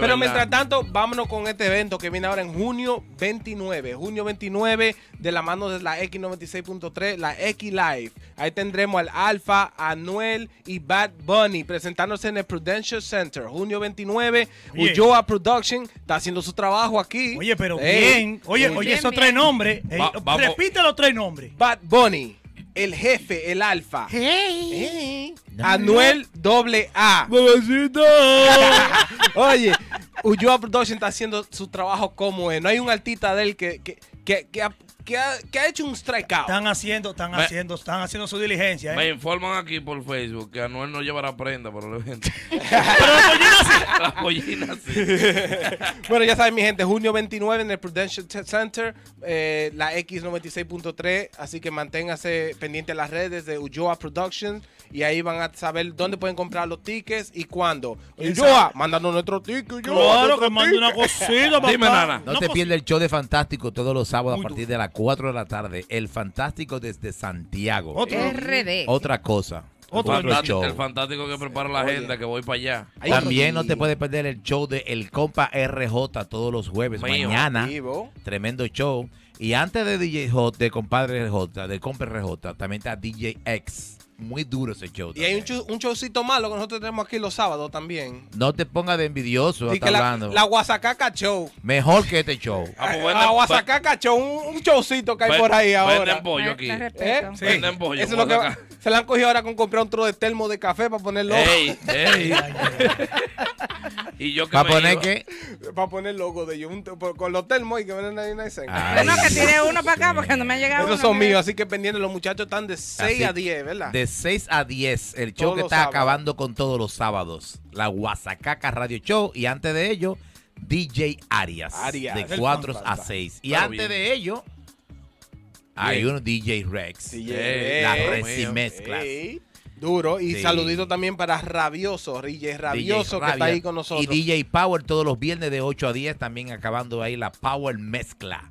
Pero mientras tanto, vámonos con este evento que viene ahora en junio 29. Junio 29 de la mano de la X96.3, la X Live. Ahí tendremos al Alfa, Anuel y Bad Bunny presentándose en el Prudential Center. Junio 29, oye. Ulloa Production está haciendo su trabajo aquí. Oye, pero bien. Oye, oye, esos tres nombres. repite los tres nombres. Bad Bunny el jefe, el alfa. Eh, Anuel doble A. Oye, Ulloa Production está haciendo su trabajo como es. No hay un artista de él que, que, que, ¿Qué ha, hecho un strikeout. Están haciendo, están haciendo, están haciendo su diligencia. ¿eh? Me informan aquí por Facebook que Anuel no llevará prenda probablemente. Pero la sí. sí. bueno, ya saben, mi gente, junio 29 en el Prudential Center, eh, la X96.3. Así que manténgase pendiente las redes de Ulloa Productions y ahí van a saber dónde pueden comprar los tickets y cuándo. Y yo, mandando nuestro ticket. claro, que mande una cosita, papá. Dime, No, te pierdas el show de Fantástico todos los sábados a partir de las 4 de la tarde. El Fantástico desde Santiago. RD. Otra cosa. Otro, el, show. fantástico que prepara la agenda, que voy para allá. También no te puedes perder el show de El Compa RJ todos los jueves. Mañana. Tremendo show. Y antes de DJ J, de compadre RJ, de compa RJ, también está DJ X muy duro ese show. Y hay un, showcito malo que nosotros tenemos aquí los sábados también. No te pongas de envidioso. Está la, hablando. la Guasacaca Show. Mejor que este show. Ah, pues la pues. Guasacaca Show, un, showcito que hay por ahí ahora. Venden pollo aquí. ¿Eh? Sí. pollo. Eso es lo que se la han cogido ahora con comprar un trozo de termo de café para ponerlo. Ey, ey. y yo que ¿Para poner iba? qué? Para poner logo de ellos con los termos y que venden ahí una ah, Bueno, que tiene uno para acá porque no me ha llegado. Esos son míos, así que pendientes los muchachos están de 6 a 10, ¿verdad? 6 a 10, el show que está acabando con todos los sábados. La Guasacaca Radio Show y antes de ello, DJ Arias. de 4 a 6. Y antes de ello, hay un DJ Rex. la reci mezcla Duro. Y saludito también para Rabioso, DJ Rabioso, que está ahí con nosotros. Y DJ Power todos los viernes de 8 a 10, también acabando ahí la Power Mezcla.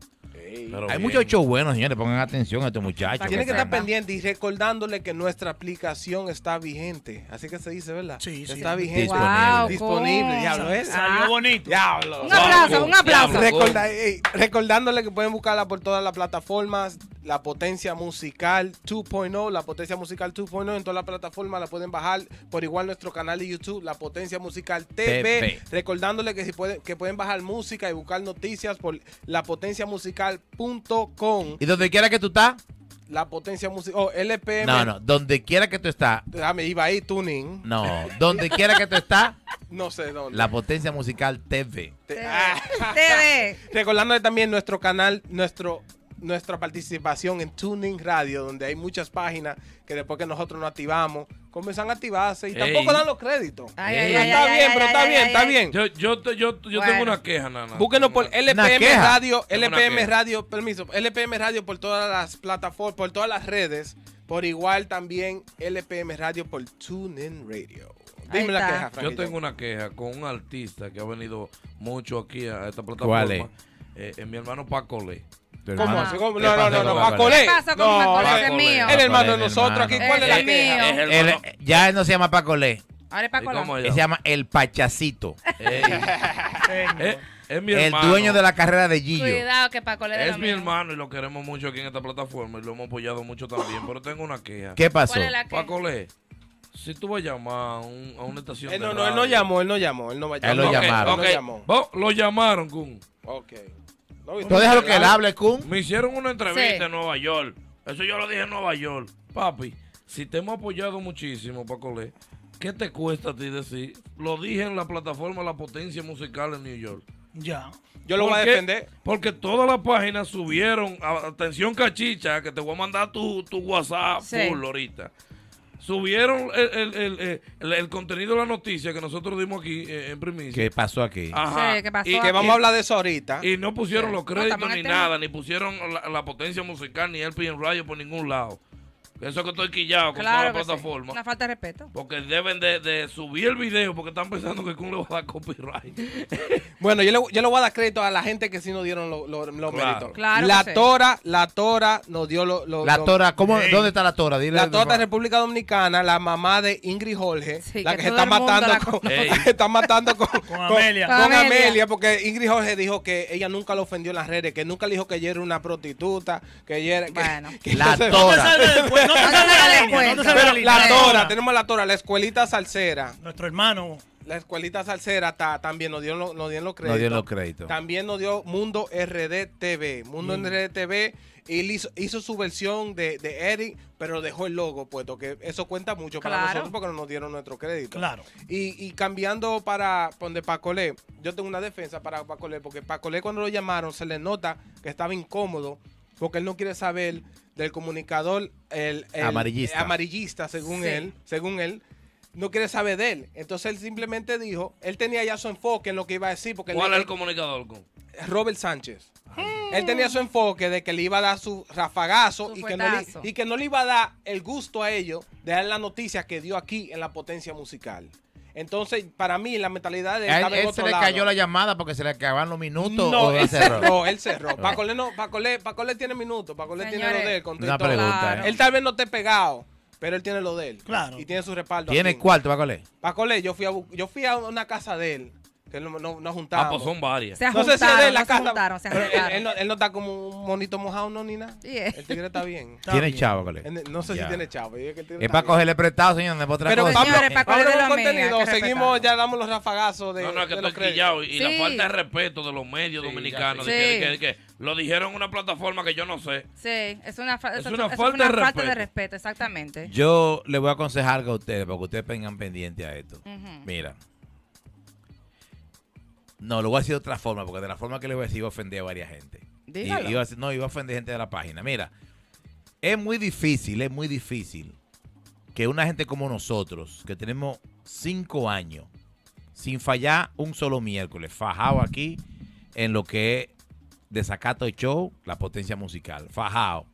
Hay muchos shows buenos, señores. Pongan atención a estos muchachos. Tienen que estar pendientes y recordándole que nuestra aplicación está vigente. Así que se dice, ¿verdad? Sí, sí. Está vigente. Disponible. Disponible. Diablo, es. Salió bonito. Diablo. Un aplauso, un aplauso. Eh, recordándole que pueden buscarla por todas las plataformas la potencia musical 2.0, la potencia musical 2.0 en toda la plataforma. la pueden bajar por igual nuestro canal de YouTube, la potencia musical TV, recordándole que si pueden que pueden bajar música y buscar noticias por lapotenciamusical.com. Y donde quiera que tú estás la potencia musical. Oh, LPM. No, no, donde quiera que tú estás. Déjame, iba ahí, tuning. No, donde quiera que tú estás. No sé dónde. La potencia musical TV. TV. Recordándole también nuestro canal, nuestro nuestra participación en Tuning Radio, donde hay muchas páginas que después que nosotros no activamos, comienzan a activarse y tampoco dan los créditos. está bien, pero está bien, está bien. Yo, tengo una queja, nana. Búsquenos por LPM Radio, LPM Radio, permiso, LPM Radio por todas las plataformas, por todas las redes. Por igual también LPM Radio por TuneIn Radio. Dime la queja, Yo tengo una queja con un artista que ha venido mucho aquí a esta plataforma. ¿Cuál es? Eh, eh, mi hermano Paco Le. ¿Cómo así? No, no, no, no, Pacolé. ¿Qué pasa con Es mío. El hermano de nosotros aquí. ¿Cuál es la queja? Eh, ya no se llama Pacolé. Ahora es Pacolé. Se llama El Pachacito. Es mi hermano. El dueño de la carrera de Gillo. Cuidado que Paco le Es mi hermano y lo queremos mucho aquí en esta plataforma y lo hemos apoyado mucho también. Pero tengo una queja. ¿Qué pasó? ¿Cuál Paco le. Si tú vas a llamar a, una estación. no, no, él no llamó, él no llamó, él no va a llamar. Él lo llamaron. lo Lo llamaron, Kun. Ok. Tú lo que él hable, Me hicieron una entrevista en Nueva York. Eso yo lo dije en Nueva York. Papi, si te hemos apoyado muchísimo, Paco Le, ¿qué te cuesta a ti decir? Lo dije en la plataforma La Potencia Musical en New York. Ya. Yo lo voy a defender. Porque todas las páginas subieron. Atención, cachicha, que te voy a mandar tu, WhatsApp por full ahorita subieron el, el, eh, el, el, contenido de la noticia que nosotros dimos aquí eh, en primicia. ¿Qué pasó aquí? Ajá. ¿qué y que vamos a hablar de eso ahorita. Y no pusieron los créditos ni este nada, ni pusieron la, potencia musical, ni el en Rayo por ningún lado. Eso que estoy quillado con toda la plataforma. Una falta de respeto. Porque deben de, subir el video porque están pensando que uno le va a dar copyright. bueno, yo le, yo voy a dar crédito a la gente que sí nos dieron los méritos. Claro la Tora, la Tora nos dio los. Lo, la Tora, ¿dónde está la Tora? Dile, la Tora de República Dominicana, la mamá de Ingrid Jorge, la, que se está matando con, está matando con, con, Amelia. Con, Amelia, porque Ingrid Jorge dijo que ella nunca lo ofendió en las redes, que nunca le dijo que ella era una prostituta, que ella era. bueno, que la Tora la Tora, tenemos la Tora, la escuelita salsera. Nuestro hermano. La escuelita salsera también nos dio, nos dio los créditos. También nos dio Mundo RD TV. Mundo RDTV RD TV hizo, su versión de, de Eric, pero dejó el logo, puesto que eso cuenta mucho para nosotros porque nos dieron nuestro crédito. Claro. Y, y cambiando para donde Pacolé, yo tengo una defensa para Pacolé, porque Pacolé cuando lo llamaron se le nota que estaba incómodo, porque él no quiere saber del comunicador el, amarillista. según él, según él, no quiere saber de él. Entonces él simplemente dijo, él tenía ya su enfoque en lo que iba a decir. Porque ¿Cuál es el comunicador? Robert Sánchez. Hmm. Él tenía su enfoque de que le iba a dar su rafagazo y, que no y que no le iba a dar el gusto a ellos de dar la noticia que dio aquí en la potencia musical. Entonces, para mí, la mentalidad de. Él, él se le cayó la llamada porque se le acabaron los minutos. No, o él cerró. No, él cerró. Paco le no, Paco le, tiene minutos. Paco le tiene lo de él. Con Una pregunta. Eh. Él tal vez no esté pegado. Pero él tiene lo de él. Claro. Y tiene su respaldo. ¿Tiene cuarto, Paco Le? Paco Le, yo fui, a, yo fui a una casa de él que no, no, juntado Ah, pues son varias. no sé si es la casa. Juntaron, Él, no, está como un monito mojado, no, ni nada. Eh. El tigre está bien. tiene bien. chavo, cole. No sé si tiene chavo. Es, que para cogerle prestado, señor. No otra cosa. para cogerle contenido. Seguimos, ya damos los rafagazos de. No, no, es que estoy quillado. Y la falta de respeto de los medios dominicanos. lo dijeron en una plataforma que yo no sé. Sí, es una, es una, falta, es una de falta, de respeto. Exactamente. Yo le voy a aconsejar algo a ustedes, porque ustedes tengan pendiente a esto. Mira. No, lo voy a decir de otra forma, porque de la forma que le voy a decir iba a ofender a varias gente. Iba a, no, iba a ofender gente de la página. Mira, es muy difícil, es muy difícil que una gente como nosotros, que tenemos cinco años, sin fallar un solo miércoles, fajado aquí en lo que es Desacato de Show, la potencia musical, fajado.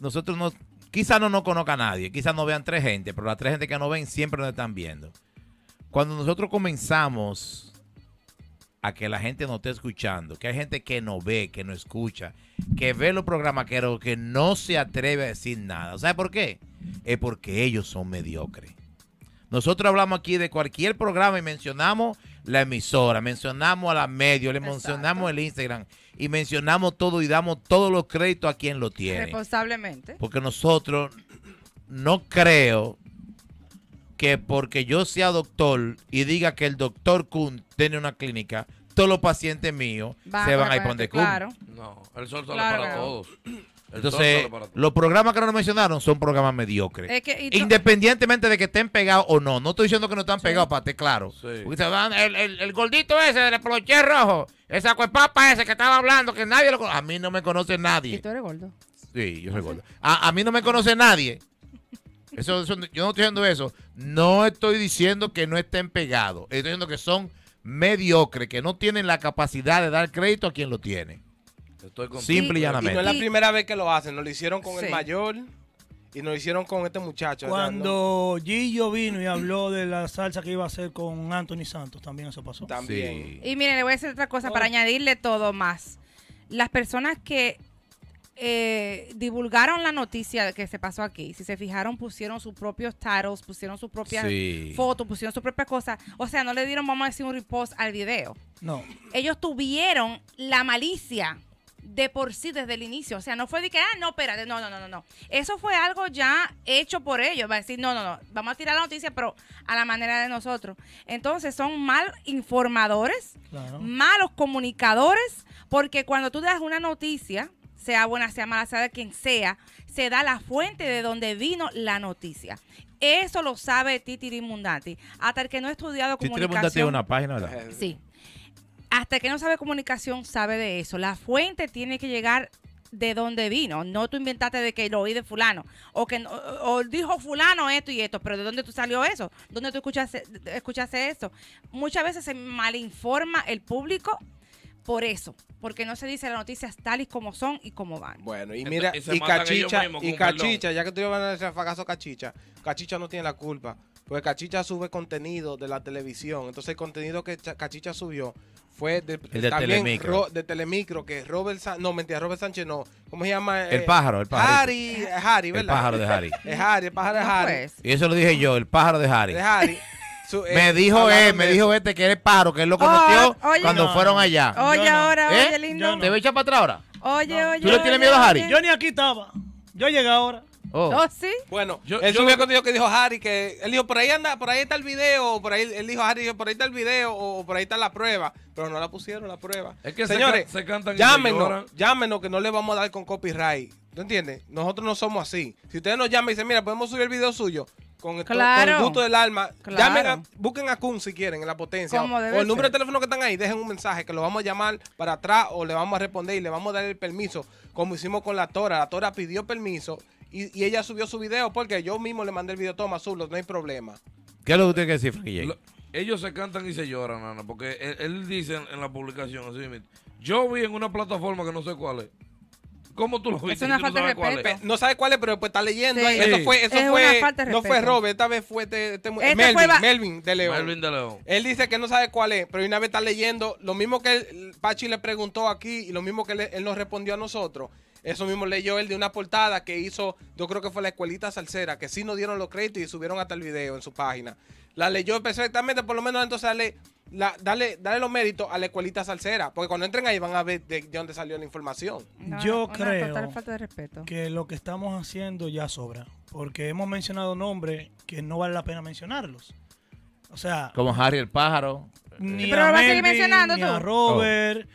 Nosotros no, quizás no nos conozca a nadie, quizás no vean tres gente, pero las tres gente que no ven siempre nos están viendo. Cuando nosotros comenzamos a que la gente no esté escuchando, que hay gente que no ve, que no escucha, que ve los programas, pero que no se atreve a decir nada. ¿Sabe por qué? Es porque ellos son mediocres. Nosotros hablamos aquí de cualquier programa y mencionamos la emisora, mencionamos a la medio, le mencionamos el Instagram y mencionamos todo y damos todos los créditos a quien lo tiene. Responsablemente. Porque nosotros no creo que porque yo sea doctor y diga que el doctor Kun tiene una clínica, todos los pacientes míos se van a ir para donde Claro. No, el sol sale para todos. Entonces, los programas que no mencionaron son programas mediocres. Independientemente de que estén pegados o no. No estoy diciendo que no están pegados, para estar claro. el, el, el, gordito ese del poloché rojo, esa cuepapa ese que estaba hablando, que nadie lo conoce. A mí no me conoce nadie. Y tú eres gordo. Sí, yo soy gordo. A, a mí no me conoce nadie yo no estoy diciendo eso. No estoy diciendo que no estén pegados. Estoy diciendo que son mediocres, que no tienen la capacidad de dar crédito a quien lo tiene. Simple y, llanamente. no es la primera vez que lo hacen. Lo hicieron con el mayor y nos hicieron con este muchacho. Cuando Gillo vino y habló de la salsa que iba a hacer con Anthony Santos, también eso pasó. También. Y miren, le voy a decir otra cosa para añadirle todo más. Las personas que eh, divulgaron la noticia que se pasó aquí. Si se fijaron, pusieron sus propios titles, pusieron sus propias fotos, pusieron sus propias cosas. O sea, no le dieron, vamos a decir, un repost al video. No. Ellos tuvieron la malicia de por sí desde el inicio. O sea, no fue de que, ah, no, espérate, no, no, no, no. Eso fue algo ya hecho por ellos. Va a decir, no, no, no, vamos a tirar la noticia, pero a la manera de nosotros. Entonces, son mal informadores, malos comunicadores, porque cuando tú das una noticia, sea buena, sea mala, sea de quien sea, se da la fuente de donde vino la noticia. Eso lo sabe Titi Mundati. Hasta el que no ha estudiado comunicación. Titi es una página, ¿verdad? Sí. Hasta el que no sabe comunicación, sabe de eso. La fuente tiene que llegar de donde vino. No tú inventaste de que lo oí de fulano. O que no, o dijo fulano esto y esto. Pero ¿de dónde tú salió eso? ¿Dónde tú escuchaste, escuchaste eso? Muchas veces se malinforma el público por eso, porque no se dice las noticias tal y como son y como van. Bueno, y mira, y Cachicha, y Cachicha, ya que tú ibas a decir fagazo Cachicha, Cachicha no tiene la culpa, porque Cachicha sube contenido de la televisión. Entonces el contenido que Cachicha subió fue de, también Telemicro. de Telemicro, que Robert Sánchez, no, mentira, Robert Sánchez no, ¿cómo se llama? El eh, pájaro, el pájaro. Harry, eh, Harry, ¿verdad? El pájaro de Harry. el pájaro de Harry. Pues. Y eso lo dije yo, el pájaro de Harry. De Harry. Eh, me dijo él, me dijo este que eres paro, que él lo conoció oh, cuando fueron allá. Oye, ahora, ¿Eh? oye, lindo. ¿Te voy a echar para atrás ahora? Oye, no. oye. ¿Tú no tienes miedo a Harry? Yo ni aquí estaba. Yo llegué ahora. Oh. oh. sí? Bueno, él yo subió contigo que dijo Harry que él dijo, por ahí anda, por ahí está el video, o por ahí, él dijo Harry, por ahí está el video, o por ahí está la prueba, pero no la pusieron la prueba. Es que Señores, se, llámenos, que no le vamos a dar con copyright. ¿Tú entiendes? Nosotros no somos así. Si ustedes nos llaman y dicen, mira, podemos subir el video suyo, con, el gusto del alma. busquen a Kun si quieren, en la potencia. O el número de teléfono que están ahí, dejen un mensaje que lo vamos a llamar para atrás o le vamos a responder y le vamos a dar el permiso, como hicimos con la Tora. La Tora pidió permiso y, ella subió su video porque yo mismo le mandé el video, toma, azul, no hay problema. ¿Qué es lo que usted que decir, Frankie Ellos se cantan y se lloran, Ana, porque él, dice en, la publicación, así, yo vi en una plataforma que no sé cuál es ¿Cómo tú lo viste? No sabe cuál es, pero pues está leyendo. Eso fue, eso fue, no fue Robert, esta vez fue este, este este Melvin, Melvin, de León. Melvin de León. Él dice que no sabe cuál es, pero una vez está leyendo lo mismo que Pachi le preguntó aquí y lo mismo que él, nos respondió a nosotros. Eso mismo leyó él de una portada que hizo, yo creo que fue la escuelita salsera, que sí nos dieron los créditos y subieron hasta el video en su página. La leyó perfectamente, por lo menos entonces le dale, los méritos a la escuelita salsera, porque cuando entren ahí van a ver de, dónde salió la información. Yo creo que lo que estamos haciendo ya sobra, porque hemos mencionado nombres que no vale la pena mencionarlos. O sea, como Harry el pájaro, eh, ni pero a lo vas a seguir mencionando ni a Robert.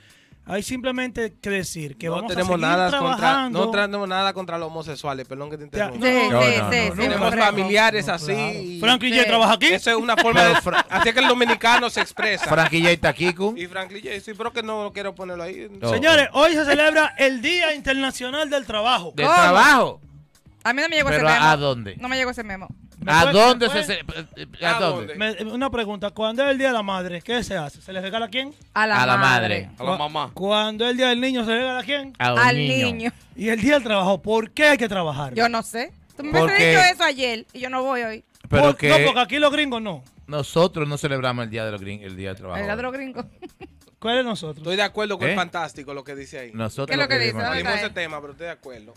Hay simplemente que decir que no vamos tenemos a nada trabajando. Contra, no tenemos nada contra los homosexuales, perdón que te interrumpa. no, tenemos familiares así. Franky J. trabaja aquí. Eso es una forma de. así es que el dominicano se expresa. Franky J. está aquí. Y Franklin J. Sí, pero que no quiero ponerlo ahí. Señores, hoy se celebra el Día Internacional del Trabajo. ¿Del trabajo? A mí no me llegó ese memo. ¿A dónde? No me llegó ese memo. Eh, eh, ¿A dónde se, ¿A, dónde? una pregunta. ¿cuándo es el Día de la Madre, ¿qué se hace? ¿Se le regala a quién? A la, madre. A la mamá. ¿Cuándo es el Día del Niño, ¿se le regala a quién? Al niño. Y el Día del Trabajo, ¿por qué hay que trabajar? Yo no sé. Tú me has dicho eso ayer y yo no voy hoy. Pero Por, No, porque aquí los gringos no. Nosotros no celebramos el Día de los Gringos, el Día del Trabajo. El Día de los Gringos. ¿Cuál es nosotros? Estoy de acuerdo con ¿Eh? el fantástico lo que dice ahí. Nosotros ¿Qué es lo que, dice? ese tema, pero estoy de acuerdo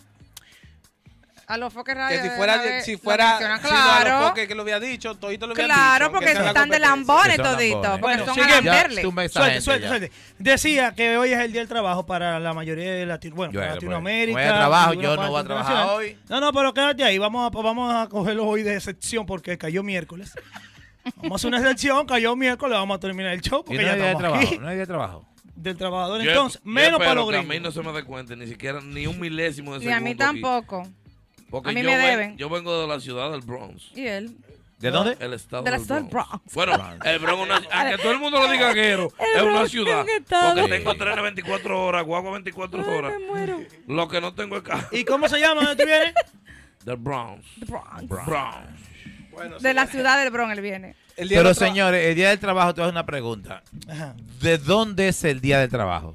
a los foques radio. Que si fuera, si fuera, claro. que lo había dicho, todito lo había dicho. Claro, porque están de lambones todito porque son alamberles. Suelte, suerte suerte Decía que hoy es el día del trabajo para la mayoría de Latino, bueno, pues, Latinoamérica. Voy trabajo, yo no voy a trabajar hoy. No, no, pero quédate ahí, vamos a, vamos a cogerlo hoy de excepción porque cayó miércoles. Vamos a hacer una excepción, cayó miércoles, vamos a terminar el show porque no ya estamos trabajo, No hay día de trabajo del trabajador. Entonces, menos para los A mí no se me da cuenta, ni siquiera ni un milésimo de segundo. Y a mí tampoco. Porque a mí yo, me deben. yo vengo de la ciudad del Bronx. ¿Y él? ¿De dónde? El estado de la del Bronx. Bronx. Bueno, el Bronx, que todo el mundo lo diga guerrero, es una ciudad. Porque tengo trenes 24 horas, guagua 24 horas. Me muero. Lo que no tengo es ¿Y cómo se llama? ¿Dónde tú vienes? Del Bronx. The Bronx. Bronx. Bronx. Bueno, de la ciudad del Bronx él viene. Pero señores, el día del trabajo te voy a hacer una pregunta. ¿De dónde es el día del trabajo?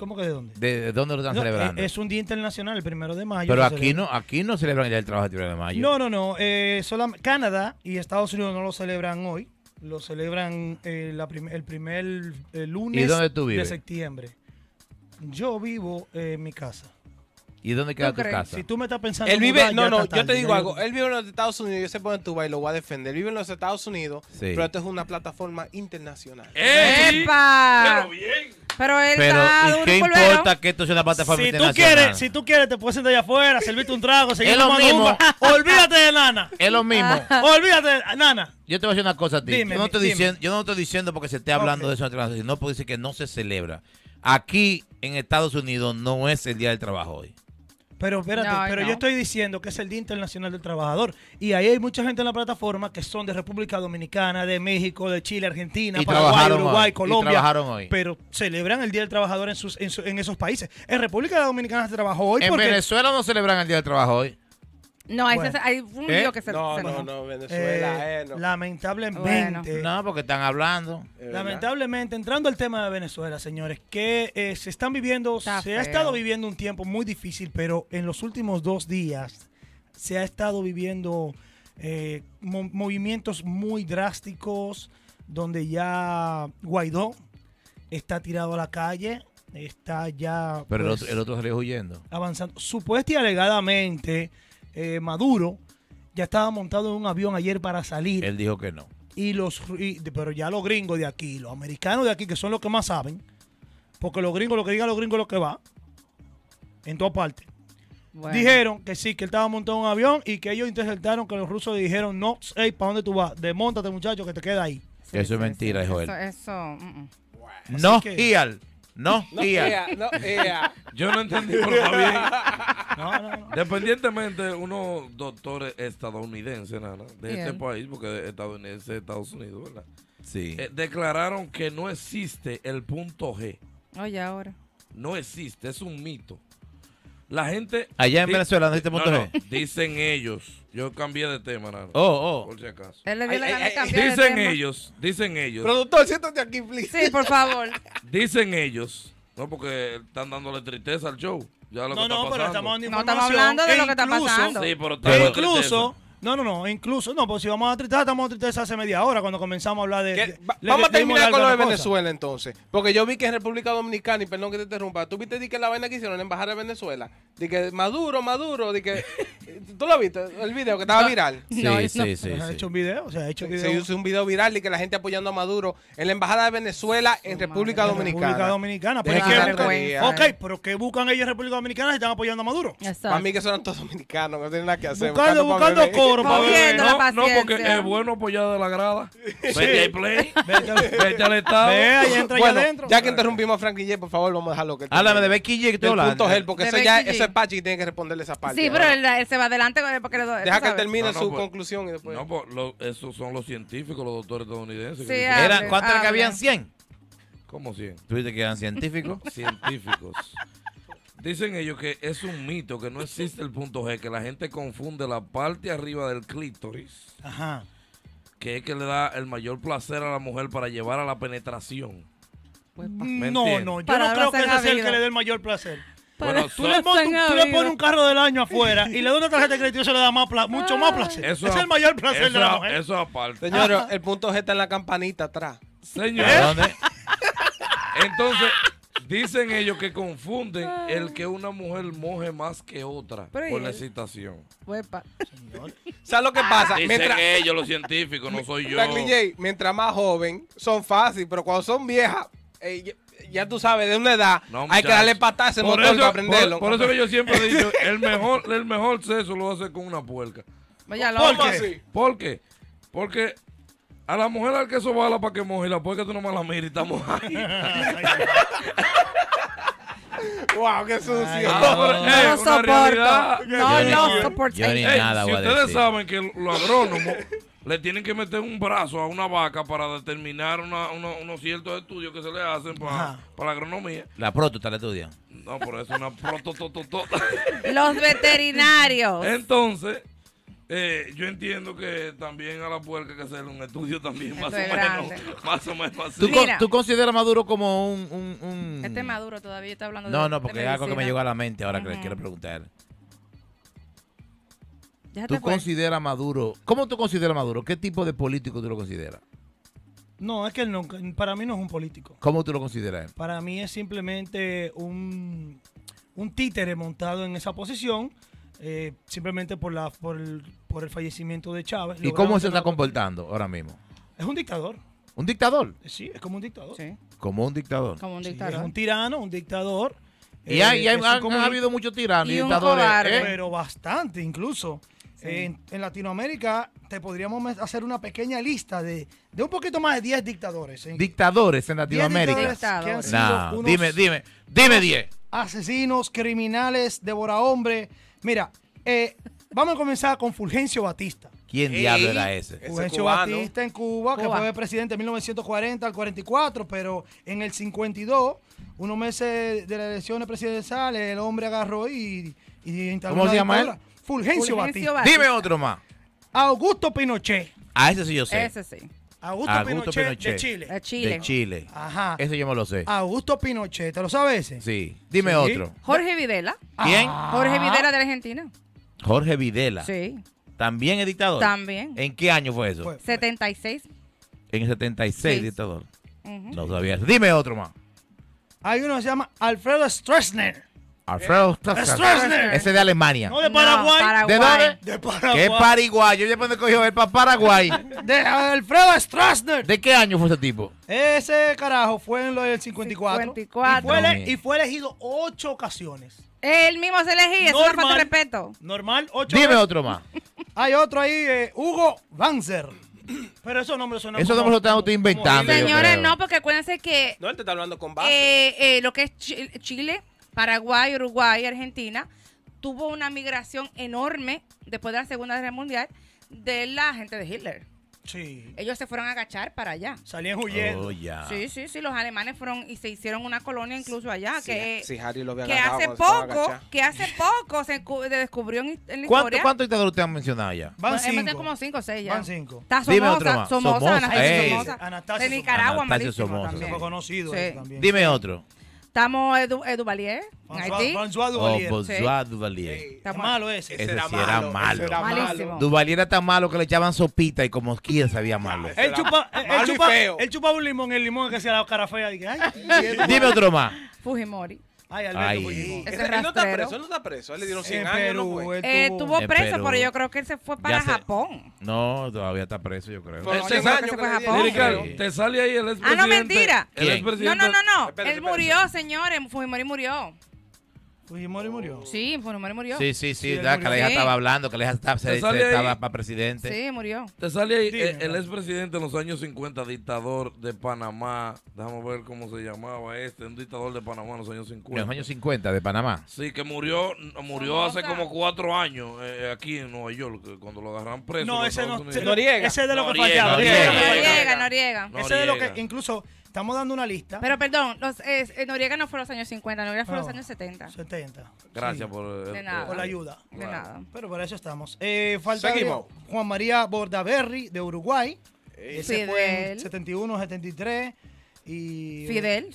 ¿Cómo que de dónde? ¿De, dónde lo están celebrando? Eh, es, un día internacional, el primero de mayo. Pero aquí no, aquí no celebran el Día del Trabajo primero de mayo. No, no, no. Eh, Canadá y Estados Unidos no lo celebran hoy. Lo celebran eh, el primer el lunes ¿Y dónde de septiembre. Yo vivo en mi casa. ¿Y dónde queda tu casa? Si tú me estás pensando. Él vive, no, no, yo te digo algo. Él vive en los Estados Unidos, yo pone en tu baile, lo voy a defender. Él vive en los Estados Unidos, pero esto es una plataforma internacional. ¡Eh! ¡Epa! Pero bien. Pero él está ¿y qué importa que esto sea una plataforma si internacional? Tú quieres, si tú quieres, te puedes sentar allá afuera, servirte un trago, seguir lo mismo. Olvídate de Nana. Es lo mismo. Ah. Olvídate de Nana. Yo te voy a decir una cosa a ti. yo, no estoy diciendo, yo no estoy diciendo porque se esté hablando de eso en no porque dice que no se celebra. Aquí en Estados Unidos no es el Día del Trabajo hoy. Pero espérate, pero yo estoy diciendo que es el Día Internacional del Trabajador. Y ahí hay mucha gente en la plataforma que son de República Dominicana, de México, de Chile, Argentina, Paraguay, Uruguay, Colombia. Pero celebran el Día del Trabajador en, sus, en, esos países. En República Dominicana se trabajó hoy. En Venezuela no celebran el Día del Trabajo hoy. No, hay un lío ¿Eh? que se... No, no, no, eh, eh, no, Venezuela, Lamentablemente... No, porque están hablando. lamentablemente, entrando al tema de Venezuela, señores, que se están viviendo, se ha estado viviendo un tiempo muy difícil, pero en los últimos dos días se ha estado viviendo movimientos muy drásticos, donde ya Guaidó está tirado a la calle, está ya... Pero el, otro, pues, el, huyendo. Avanzando. Supuestamente y alegadamente eh, Maduro ya estaba montado en un avión ayer para salir. Él dijo que no. Y los, pero ya los gringos de aquí, los americanos de aquí, que son los que más saben, porque los gringos, lo que digan los gringos es lo que va, en todas partes. Dijeron que sí, que él estaba montado en un avión y que ellos interceptaron que los rusos dijeron, no, hey, ¿para dónde tú vas? desmóntate muchacho, que te queda ahí. eso es mentira, Eso, mm, mm. No, y al no, no Yo no entendí, por qué. Dependientemente, unos doctores estadounidenses, de este país, porque estadounidense Estados Unidos, eh, declararon que no existe el punto G. Oye, ahora. No existe, es un mito. La gente. Allá en Venezuela, no, Dicen ellos. Yo cambié de tema, Oh, oh. Por si acaso. Él dicen ellos. Dicen ellos. Productor, siéntate aquí, please. Sí, por favor. dicen ellos. No, porque están dándole tristeza al show. Ya lo no, no, pero estamos, no, estamos hablando de lo que e está pasando. Sí, e incluso. No, no, no. Incluso, no, pues si vamos a tristeza, estamos a tristeza hace media hora cuando comenzamos a hablar de. vamos a terminar con lo de Venezuela entonces. Porque yo vi que en República Dominicana, y perdón que te interrumpa, tú viste di que la vaina que hicieron en la embajada de Venezuela. De que Maduro, Maduro, de que. ¿Tú lo viste? El video que estaba viral. Sí, sí, sí, Se ha hecho un video, se ha hecho un video. Se hizo un video viral y que la gente apoyando a Maduro en la embajada de Venezuela en República Dominicana. Dominicana. República Dominicana. Pero que ok, pero ¿qué buscan ellos en República Dominicana si están apoyando a Maduro? Exacto. Para mí que son todos dominicanos, no tienen nada que hacer. Buscando, buscando, buscando no, porque es bueno apoyar de la grada. Vete play. Vete al estado. Ya que interrumpimos a Frankie por favor, vamos a dejarlo que Háblame ah, de Becky J que tú punto porque ese ya, ese es Pachi que tiene que responderle esa parte. Sí, pero él, se va adelante porque le doy. Deja que termine su pues, conclusión y después. No, pues esos son los científicos, los doctores estadounidenses. ¿Cuántos eran que habían? ¿100? ¿Cómo 100? ¿Tuviste que eran científicos? Científicos. Dicen ellos que es un mito, que no existe el punto G, que la gente confunde la parte arriba del clítoris, que es que le da el mayor placer a la mujer para llevar a la penetración. Pues, No, no, yo no creo que ese sea el que le dé el mayor placer. Pero Tú le, un- pones un carro del año afuera y le das una tarjeta de crédito y eso le da más mucho más placer. Eso es el mayor placer de la mujer. Eso aparte. Señor, el punto G está en la campanita atrás. Señor. ¿Eh? Entonces, Dicen ellos que confunden el que una mujer moje más que otra por la excitación. Uepa. ¿Sabes lo que pasa? mientras, ellos, los científicos, no soy yo. DJ, mientras más joven, son fácil, pero cuando son viejas, eh, ya tú sabes, de una edad, hay que darle patada a ese motor eso, para aprenderlo. Por, eso que yo siempre he dicho, el mejor, el mejor sexo lo hace con una puerca. ¿Por qué? Porque a la mujer al queso bala para que moje, la que tú no me la mires y estamos ahí. wow, qué sucio. Ah, eh, no, no, no soporto. no, eh, si ustedes saben que los agrónomos le tienen que meter un brazo a una vaca para determinar unos ciertos estudios que se le hacen para, la agronomía. La prótota la estudia. No, por eso una proto-toto-toto. Los veterinarios. Entonces, eh, yo entiendo que también a la puerca hay que hacer un estudio también, más o, menos, más o menos ¿Tú, consideras Maduro como un... Este Maduro todavía está hablando de No, no, porque es algo que me llegó a la mente ahora que le quiero preguntar. ¿Tú consideras pues. consideras Maduro... ¿Cómo tú consideras Maduro? ¿Qué tipo de político tú lo consideras? No, es que él no, para mí no es un político. ¿Cómo tú lo consideras? Para mí es simplemente un, un títere montado en esa posición, eh, simplemente por, la, por el- por el fallecimiento de Chávez. ¿Y cómo se está comportando ahora mismo? Es un dictador. ¿Un dictador? Eh, sí, es como un dictador. Como un dictador. Como un dictador. es un tirano, un dictador. Y hay, eh, ha habido muchos tiranos y, dictadores. ¿eh? Pero bastante, incluso. En, Latinoamérica te podríamos hacer una pequeña lista de, un poquito más de 10 dictadores. Dictadores en Latinoamérica. Dictadores dime, dime, dime 10. Asesinos, criminales, devora hombre. Mira, eh, Vamos a comenzar con Fulgencio Batista. ¿Quién diablo era ese? Fulgencio Batista en Cuba, que fue presidente de 1940 al 44, pero en el 52, unos meses de las elecciones presidenciales, el hombre agarró y... y ¿Cómo se llama él? Fulgencio, Batista. Dime otro más. Augusto Pinochet. Ah, ese sí yo sé. Ese sí. Augusto, Pinochet, de Chile. De Chile. De Chile. Ajá. Eso yo me lo sé. Augusto Pinochet, ¿te lo sabes ese? Sí. Dime otro. Jorge Videla. ¿Quién? Jorge ah. Videla de Argentina. Jorge Videla. Sí. También es dictador. También. ¿En qué año fue eso? 76. En el 76, dictador. No sabía. Dime otro más. Hay uno que se llama Alfredo Stroessner. Alfredo Stroessner. Ese de Alemania. No, de Paraguay. ¿De dónde? De Paraguay. ¿Qué Paraguay? Yo ya cuando cogió ver para Paraguay. de Alfredo Stroessner. ¿De qué año fue ese tipo? Ese carajo fue en lo del 54. 54. Y y fue elegido ocho ocasiones el mismo se elegía, normal, es falta de respeto. Normal, ocho Dime otro más. Hay otro ahí, eh, Hugo Banzer. Pero esos nombres son Esos nombres los están inventar. inventando. Señores, no, porque acuérdense que. No, te está hablando con base. Eh, eh, lo que es Chile, Paraguay, Uruguay, Argentina, tuvo una migración enorme después de la Segunda Guerra Mundial de la gente de Hitler. Ellos se fueron a agachar para allá. Salían huyendo. Oh, sí, sí, sí. Los alemanes fueron y se hicieron una colonia incluso allá. que, que hace poco, que hace poco se descubrió en, la ¿Cuánto, historia. ¿Cuántos dictadores usted han mencionado allá? Van como o seis ya. Van cinco. Está Somoza, Dime Somoza, de Nicaragua, conocido Dime otro. Estamos Edu, Duvalier, en Haití. François Duvalier. Oh, Duvalier. Está malo ese. Ese, era malo, era Malísimo. Duvalier era tan malo que le echaban sopita y como quiera sabía malo. Él chupa, chupa, chupaba un limón, el limón que hacía la cara fea. Dime otro más. Fujimori. Ay, Alberto Ay. Pues, ese Él no está preso, él no está preso. Él le dieron 100 eh, años, ¿no Eh, estuvo eh, preso, pero yo creo que él se fue para Japón. No, todavía está preso, yo creo. se 100 fue- años fue a Japón. claro, te sale ahí el ah, expresidente. mentira. El expresidente. No, no, no, no. Él murió, señores. Fujimori murió. Fujimori murió. Sí, Fujimori pues, murió. Sí, sí, sí, que la hija estaba hablando, que la hija estaba, para presidente. Sí, murió. Te sale ahí eh, el, expresidente en los años 50, dictador de Panamá. Déjame ver cómo se llamaba este, un dictador de Panamá en los años 50. En los años 50 de Panamá. Sí, que murió murió hace como cuatro años eh, aquí en Nueva York, cuando lo agarraron preso. No, ese no. Noriega. Ese es de lo que fallaba. Noriega, Noriega. Noriega. Ese es de lo que incluso Estamos dando una lista. Pero perdón, eh, Noriega no fue los años 50, Noriega fue los años 70. 70. Gracias eh, por, la ayuda. De nada. Pero para eso estamos. Eh, falta Juan María Bordaberry de Uruguay. Eh, Ese fue en 71, 73. Y Fidel,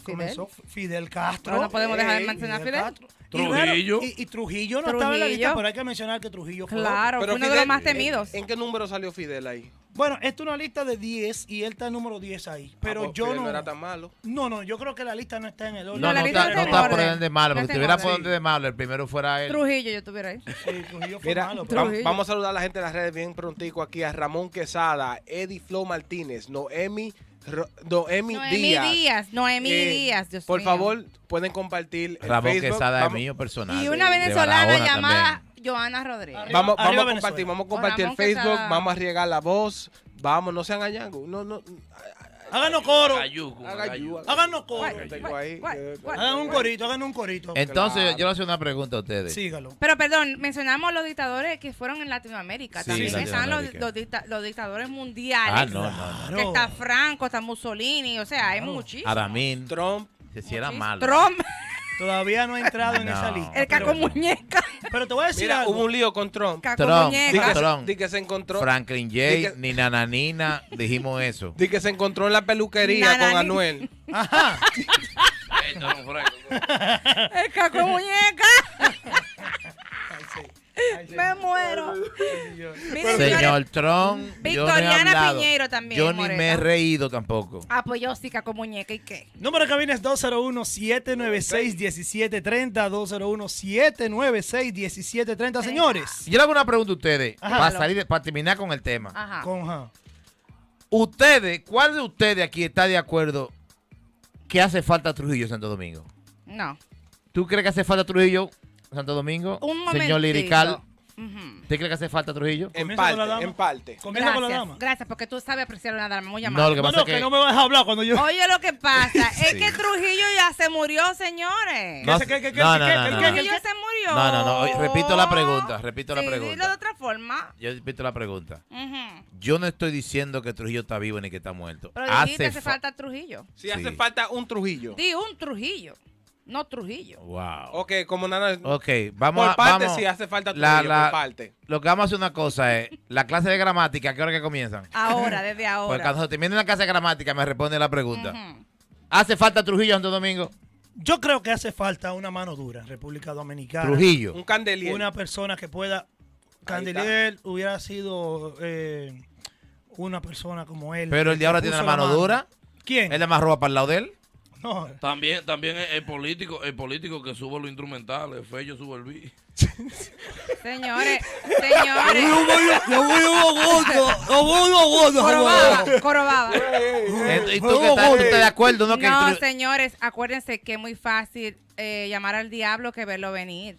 Fidel. Castro. No, podemos dejar de mencionar a Fidel. Castro. Trujillo. Y, Trujillo no estaba en la lista, pero hay que mencionar que Trujillo fue. Claro, uno de los más temidos. ¿En, qué número salió Fidel ahí? Bueno, esto es una lista de 10 y él está el número 10 ahí. Ah, pero yo no. no era tan malo. No, no, yo creo que la lista no está en el orden. No, no, la lista está, no está por orden. de malo, porque si estuviera por el de malo, el primero fuera él. Trujillo, yo estuviera ahí. Sí, Trujillo fue malo. vamos a saludar a la gente de las redes bien prontico aquí a Ramón Quesada, Eddie Flo Martínez, Noemi Noemi, Díaz. Noemi Díaz, eh, Por favor, pueden compartir. El Ramón Facebook. Quesada es mío personal. Y una venezolana llamada Joana Rodríguez. vamos, vamos, a compartir, vamos a compartir el Facebook, vamos a riegar la voz. Vamos, no sean allá. No, no, Háganos coro. Háganos coro. Hagan un corito, hagan un corito. Entonces, yo le hago una pregunta a ustedes. Sígalo. Pero perdón, mencionamos los dictadores que fueron en Latinoamérica. También están los, dictadores mundiales. Ah, no, no, no. está Franco, está Mussolini, o sea, hay muchísimos. Aramín. Trump. se era malo. Trump. Todavía no ha entrado en esa lista. El caco muñeca. pero te voy a decir algo. hubo un lío con Trump. Caco Trump, Trump. di que se encontró. Franklin J, ni Nananina, dijimos eso. di que se encontró en la peluquería con Anuel. Ajá. El caco muñeca. Me muero. Señor Tron. Victoriana Piñero también. Yo ni me he reído tampoco. Ah, pues con muñeca y qué. Número de cabina es 201-796-1730. 201-796-1730. Señores. Yo le hago una pregunta a ustedes. Para, salir, para terminar con el tema. Ajá. Ustedes, ¿cuál de ustedes aquí está de acuerdo que hace falta Trujillo Santo Domingo? No. ¿Tú crees que hace falta Trujillo Santo Domingo, Un señor Lirical. ¿Tú crees que hace falta Trujillo? En parte, en parte. Gracias, porque tú sabes apreciar una dama muy amable. No, lo que pasa No, es que no me vas a hablar cuando yo. Oye, lo que pasa es que Trujillo ya se murió, señores. No, ¿Qué, qué, qué, no, no, se murió. No, no, no. Repito la pregunta, repito la pregunta. Dilo de otra forma. Yo repito la pregunta. Yo no estoy diciendo que Trujillo está vivo ni que está muerto. Pero dijiste hace falta Trujillo. Sí, hace falta un Trujillo. Sí, un Trujillo. No Trujillo. Wow. Ok, como nada. Ok, vamos por parte, sí, si hace falta Trujillo, por parte. Lo que vamos a hacer una cosa es: la clase de gramática, ¿a qué hora que comienzan? Ahora, desde pues ahora. Porque cuando termine la clase de gramática, me responde la pregunta. ¿Hace falta Trujillo, Santo Domingo? Yo creo que hace falta una mano dura, República Dominicana. Trujillo. Un candelier. Una persona que pueda. Candelier hubiera sido eh, una persona como él. Pero el de ahora tiene la mano, dura. ¿Quién? Él la más roba para el lado de él. También, también el, político, el político que sube los instrumentales, Fello sube el beat. Señores, señores. Yo ¿Y de acuerdo? No, señores, acuérdense que es muy fácil eh, llamar al diablo que verlo venir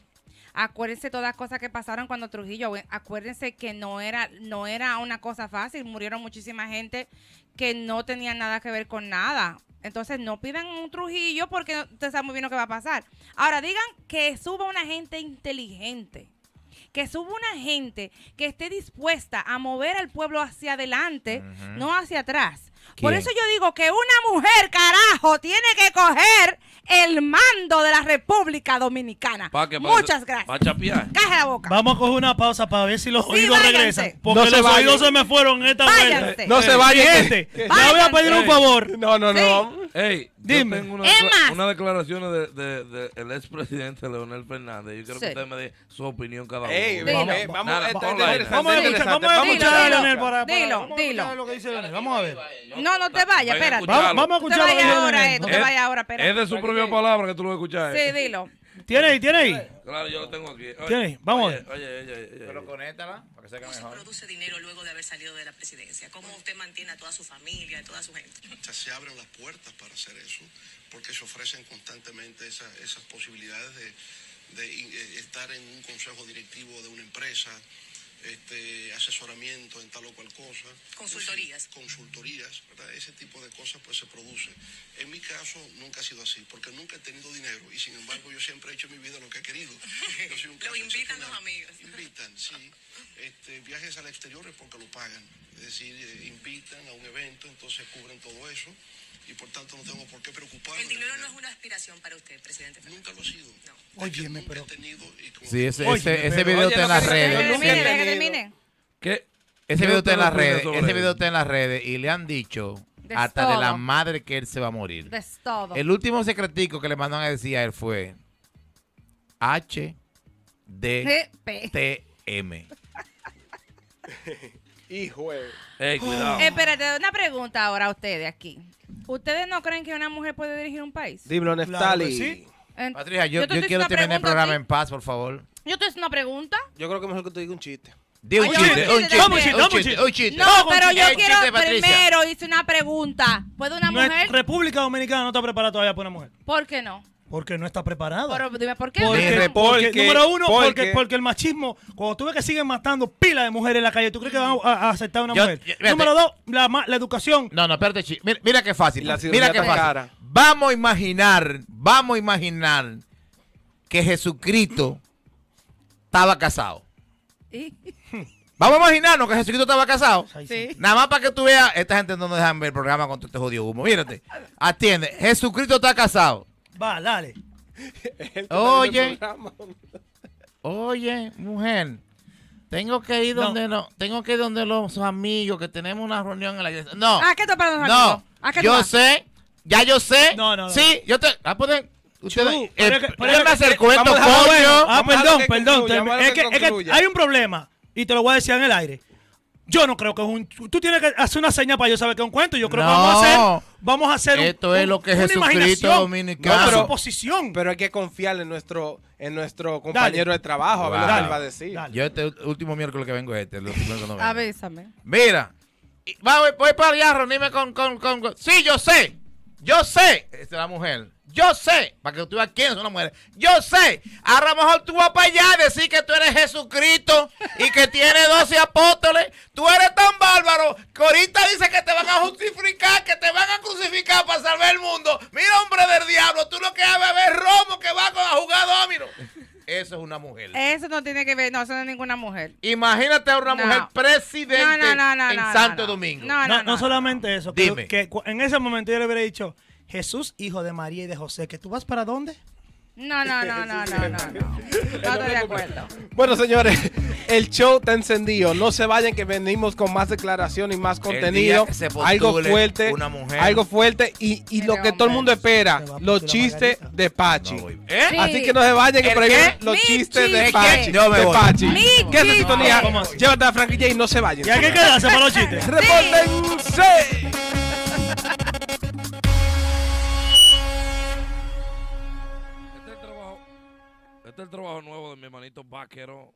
acuérdense todas las cosas que pasaron cuando Trujillo, acuérdense que no era, no era una cosa fácil, murieron muchísima gente que no tenía nada que ver con nada. Entonces no pidan un Trujillo porque te sabe muy bien lo que va a pasar. Ahora digan que suba una gente inteligente, que suba una gente que esté dispuesta a mover al pueblo hacia adelante, no hacia atrás. Por eso yo digo que una mujer, carajo, tiene que coger el mando de la República Dominicana. Muchas gracias. Pa Caja la boca. Vamos a coger una pausa para ver si los oídos regresan. Porque no los vayan. oídos se me fueron en esta vuelta. No se eh, vayan. Gente, Le voy a pedir un favor. No, no, no. Ey, Dime. una, una declaración del de, de, expresidente Leonel Fernández. Yo quiero que usted me dé su opinión cada uno. vamos, a escuchar, vamos a escuchar a Leonel para, para, dilo, vamos dilo. A lo que dice Leonel. Vamos a ver. No, no te vayas, espérate. Vamos, a escuchar. No te vayas ahora, espérate. Es de su propia palabra que tú lo escuchas. Eh. Sí, dilo. ¿Tiene ahí? ¿Tiene ahí? Claro, yo lo tengo aquí. ¿Tiene ahí? Vamos. Oye, oye, oye, oye, Pero conéctala para que se mejor. ¿Cómo produce dinero luego de haber salido de la presidencia? ¿Cómo usted mantiene a toda su familia, a toda su gente? Se abren las puertas para hacer eso, porque se ofrecen constantemente esas, posibilidades de, de eh, estar en un consejo directivo de una empresa, este, asesoramiento en tal o cual cosa. Consultorías. consultorías, ¿verdad? Ese tipo de cosas pues se produce. En mi caso nunca ha sido así, porque nunca he tenido dinero y sin embargo yo siempre he hecho en mi vida lo que he querido. invitan los amigos. Invitan, sí. Este, viajes al exterior es porque lo pagan. Es decir, eh, invitan a un evento, entonces cubren todo eso y por tanto no tengo por qué preocuparme. El dinero no es una aspiración para usted, presidente. Nunca lo ha sido. pero... Sí, ese, ese, ese video está en las redes. Que Ese video está en las redes, ese video está en las redes y le han dicho hasta de la madre que él se va a morir. todo. El último secretico que le mandaron a decir a él fue H D T M. Hijo. de espérate, una pregunta ahora a ustedes aquí. ¿Ustedes no creen que una mujer puede dirigir un país? Dímelo, Neftali. Patricia, yo, quiero terminar el programa en paz, por favor. Yo te hice una pregunta. Yo creo que mejor que te diga un chiste. un chiste, un chiste, chiste, chiste, No, pero yo quiero primero hice una pregunta. ¿Puede una mujer? República Dominicana no está preparada todavía para una mujer. ¿Por qué no? Porque no está preparado. Pero dime por qué. Porque, número uno, porque, el machismo, cuando tú ves que siguen matando pilas de mujeres en la calle, ¿tú crees que van a, a aceptar una mujer? número dos, la, educación. No, no, espérate, mira, mira qué fácil. mira qué fácil. Vamos a imaginar, vamos a imaginar que Jesucristo estaba casado. Vamos a imaginarnos que Jesucristo estaba casado. Nada más para que tú veas, esta gente no nos dejan ver el programa con todo este jodido humo. Mírate, atiende, Jesucristo está casado. Va, dale. Oye. Oye, mujer. Tengo que ir donde no. tengo que ir donde los amigos que tenemos una reunión en la iglesia. No. Ah, qué te No. Ah, yo sé. Ya yo sé. No, no, Sí, yo te. ¿A Ustedes, me hacer cuento, Ah, perdón, perdón. es, que, hay un problema. Y te lo voy a decir en el aire. Yo no creo que es un. Tú tienes que hacer una seña para yo saber que es un cuento. Yo creo que vamos a hacer. Vamos a hacer Esto es lo que Jesús Jesucristo dominicano. No, pero, pero hay que confiar en nuestro, en nuestro compañero de trabajo. A ver va a decir. Yo este último miércoles que vengo es este. no Mira. Voy, voy para allá, reunirme con, con, con. Sí, yo sé. Yo sé. Esta es la mujer. Yo sé, para que tú veas quién es una mujer. Yo sé. a lo mejor tú vas para allá decir que tú eres Jesucristo y que tienes doce apóstoles. Tú eres tan bárbaro que ahorita dice que te van a justificar, que te van a crucificar para salvar el mundo. Mira, hombre del diablo, tú lo que haces a beber romo que va a jugar domino. Eso es una mujer. Eso no tiene que ver, no, eso no es ninguna mujer. Imagínate a una mujer presidente en Santo Domingo. No, no, no, solamente eso, Dime. que en ese momento yo le hubiera dicho, Jesús, hijo de María y de José, que tú vas para dónde? No, no, no, no, no, no, no. estoy de acuerdo. Bueno, señores, el show está encendido. No se vayan que venimos con más declaración y más contenido. Algo fuerte. Una mujer. Algo fuerte. Y, y lo que todo el mundo espera, los chistes de Pachi. ¿Eh? Así que no se vayan que por ahí los chistes de Pachi. Yo me de Pachi. ¿Qué es sintonía? Llévate a Frankie J y no se vayan. ¿Y a qué quedarse para los chistes? ¡Repórtense! el trabajo nuevo de mi hermanito Vaquero.